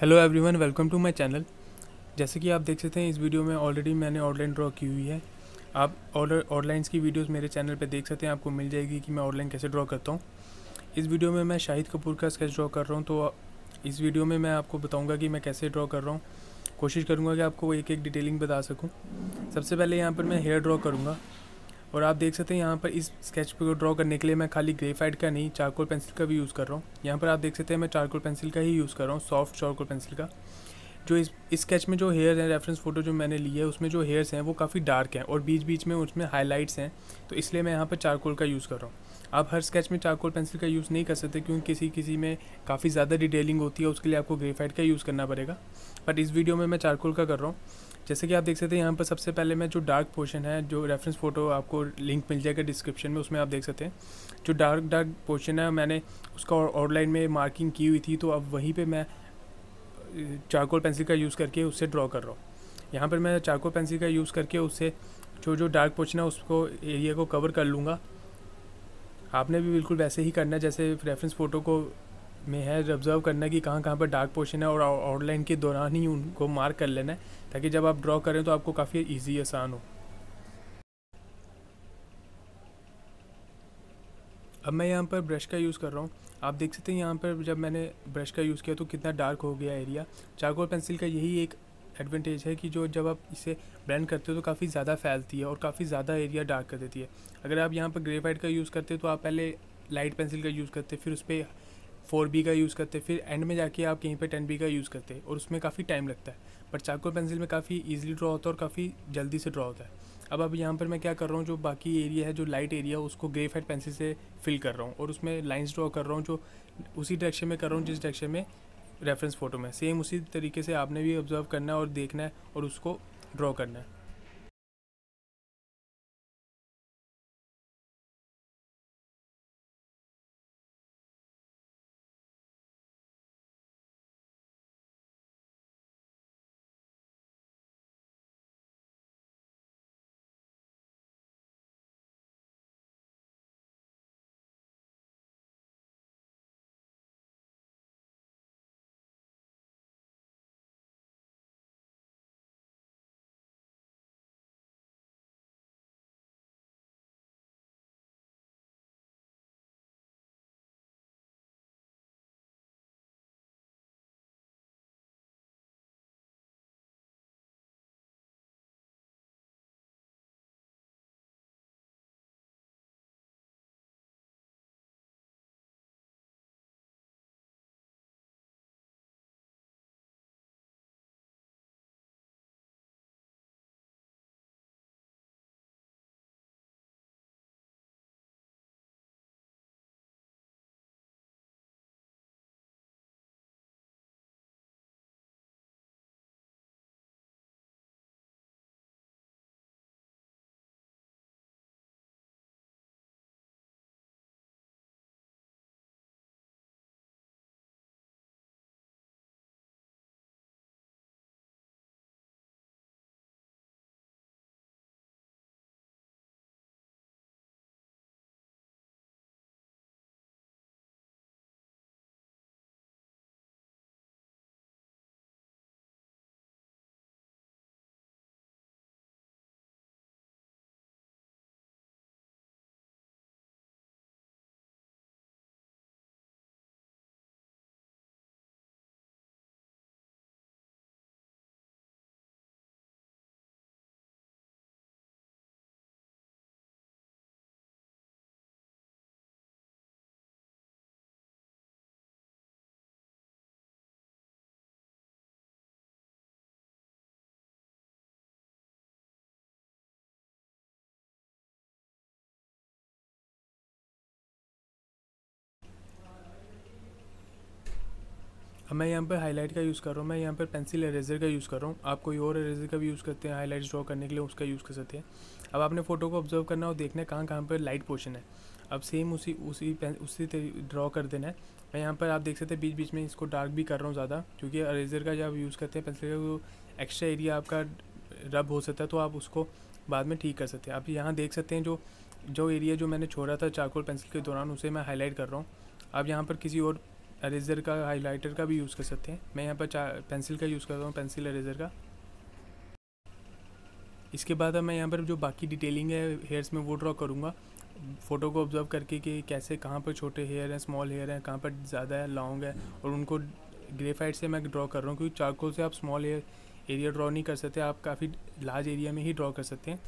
hello everyone welcome to my channel जैसे कि आप देख सकते हैं इस वीडियो में ऑलरेडी मैंने ऑनलाइन ड्रॉ की हुई है आप ऑर्डर ऑनलाइंस की वीडियोस मेरे चैनल पे देख सकते हैं आपको मिल जाएगी कि मैं ऑनलाइन कैसे ड्रॉ करता हूँ इस वीडियो में मैं शाहिद कपूर का स्केच ड्रॉ कर रहा हूँ तो इस वीडियो में मैं आपको बताऊँगा कि मैं कैसे ड्रॉ कर रहा हूँ कोशिश करूँगा कि आपको एक एक डिटेलिंग बता सकूँ सबसे पहले यहाँ पर मैं हेयर ड्रॉ करूँगा और आप देख सकते हैं यहाँ पर इस स्केच को ड्रॉ करने के लिए मैं खाली ग्रेफाइट का नहीं चारकोल पेंसिल का भी यूज़ कर रहा हूँ यहाँ पर आप देख सकते हैं मैं चारकोल पेंसिल का ही यूज़ कर रहा हूँ सॉफ्ट चारकोल पेंसिल का जो इस स्केच में जो हेयर हैं रेफरेंस फ़ोटो जो मैंने ली है उसमें जो हेयर्स हैं वो काफ़ी डार्क हैं और बीच बीच में उसमें हाईलाइट्स हैं तो इसलिए मैं यहाँ पर चारकोल का यूज़ कर रहा हूँ आप हर स्केच में चारकोल पेंसिल का यूज़ नहीं कर सकते क्योंकि किसी किसी में काफ़ी ज़्यादा डिटेलिंग होती है उसके लिए आपको ग्रेफाइट का यूज़ करना पड़ेगा बट इस वीडियो में मैं चारकोल का कर रहा हूँ जैसे कि आप देख सकते हैं यहाँ पर सबसे पहले मैं जो डार्क पोर्शन है जो रेफरेंस फ़ोटो आपको लिंक मिल जाएगा डिस्क्रिप्शन में उसमें आप देख सकते हैं जो डार्क डार्क पोर्शन है मैंने उसका आउटलाइन में मार्किंग की हुई थी तो अब वहीं पर मैं चारकोल पेंसिल का यूज़ करके उससे ड्रॉ कर रहा हूँ यहाँ पर मैं चारकोल पेंसिल का यूज़ करके उससे जो जो डार्क पोर्शन है उसको एरिया को कवर कर लूँगा आपने भी बिल्कुल वैसे ही करना है जैसे रेफरेंस फ़ोटो को में है ऑब्जर्व करना है कि कहाँ कहाँ पर डार्क पोर्शन है और आउटलाइन के दौरान ही उनको मार्क कर लेना है ताकि जब आप ड्रॉ करें तो आपको काफ़ी ईजी आसान हो अब मैं यहाँ पर ब्रश का यूज़ कर रहा हूँ आप देख सकते हैं यहाँ पर जब मैंने ब्रश का यूज़ किया तो कितना डार्क हो गया एरिया चारकोल पेंसिल का यही एक एडवांटेज है कि जो जब आप इसे ब्लेंड करते हो तो काफ़ी ज़्यादा फैलती है और काफ़ी ज़्यादा एरिया डार्क कर देती है अगर आप यहाँ पर ग्रेफाइट का यूज़ करते हो तो आप पहले लाइट पेंसिल का यूज़ करते फिर उस पर फोर बी का यूज़ करते फिर एंड में जाके आप कहीं पे टेन बी का यूज़ करते और उसमें काफ़ी टाइम लगता है बट चाकू पेंसिल में काफ़ी ईजिली ड्रॉ होता है और काफ़ी जल्दी से ड्रॉ होता है अब अब यहाँ पर मैं क्या कर रहा हूँ जो बाकी एरिया है जो लाइट एरिया उसको ग्रे फाइट पेंसिल से फिल कर रहा हूँ और उसमें लाइन्स ड्रॉ कर रहा हूँ जो उसी डायरेक्शन में कर रहा हूँ जिस डायरेक्शन में रेफरेंस फ़ोटो में सेम उसी तरीके से आपने भी ऑब्जर्व करना है और देखना है और उसको ड्रॉ करना है अब मैं यहाँ पर हाईलाइट का यूज़ कर रहा हूँ मैं यहाँ पर पेंसिल इरेजर का यूज़ कर रहा हूँ आप कोई और इरेजर का भी यूज़ करते हैं हाईलाइट ड्रॉ करने के लिए उसका यूज़ कर सकते हैं अब आपने फ़ोटो को ऑब्जर्व करना और देखना है कहाँ कहाँ पर लाइट पोर्शन है अब सेम उसी उसी उसी ड्रॉ कर देना है मैं यहाँ पर आप देख सकते हैं बीच बीच में इसको डार्क भी कर रहा हूँ ज़्यादा क्योंकि अरेजर का जब यूज़ करते हैं पेंसिल का तो एक्स्ट्रा एरिया आपका रब हो सकता है तो आप उसको बाद में ठीक कर सकते हैं आप यहाँ देख सकते हैं जो जो एरिया जो मैंने छोड़ा था चारकोल पेंसिल के दौरान उसे मैं हाईलाइट कर रहा हूँ आप यहाँ पर किसी और अरेजर का हाइलाइटर का भी यूज़ कर सकते हैं मैं यहाँ पर पेंसिल का यूज़ कर रहा हूँ पेंसिल अरेजर का इसके बाद अब मैं यहाँ पर जो बाकी डिटेलिंग है हेयर्स में वो ड्रॉ करूँगा फ़ोटो को ऑब्जर्व करके कि कैसे कहाँ पर छोटे हेयर हैं स्मॉल हेयर हैं कहाँ पर ज़्यादा है लॉन्ग है और उनको ग्रेफाइट से मैं ड्रॉ कर रहा हूँ क्योंकि चारकोल से आप स्मॉल हेयर एरिया ड्रॉ नहीं कर सकते आप काफ़ी लार्ज एरिया में ही ड्रॉ कर सकते हैं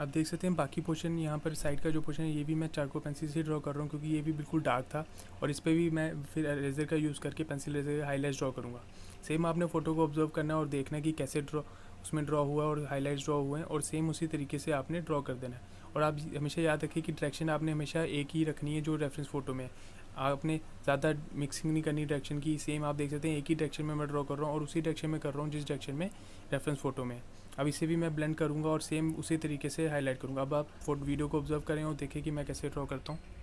आप देख सकते हैं बाकी पोर्शन यहाँ पर साइड का जो पोर्शन है ये भी मैं को पेंसिल से ड्रॉ कर रहा हूँ क्योंकि ये भी बिल्कुल डार्क था और इस पर भी मैं फिर रेजर का यूज़ करके पेंसिल रेजर हाईलाइट ड्रॉ करूँगा सेम आपने फ़ोटो को ऑब्जर्व करना है और देखना कि कैसे ड्रॉ उसमें ड्रॉ हुआ और हाईलाइट ड्रॉ हुए हैं और सेम उसी तरीके से आपने ड्रॉ कर देना है और आप हमेशा याद रखें कि डायरेक्शन आपने हमेशा एक ही रखनी है जो रेफरेंस फ़ोटो में है आपने ज़्यादा मिक्सिंग नहीं करनी डायरेक्शन की सेम आप देख सकते हैं एक ही डायरेक्शन में मैं ड्रॉ कर रहा हूँ और उसी डायरेक्शन में कर रहा हूँ जिस डायरेक्शन में रेफरेंस फ़ोटो में है अब इसे भी मैं ब्लेंड करूँगा और सेम उसी तरीके से हाईलाइट करूँगा अब आप फोटो वीडियो को ऑब्जर्व करें और देखें कि मैं कैसे ड्रॉ करता हूँ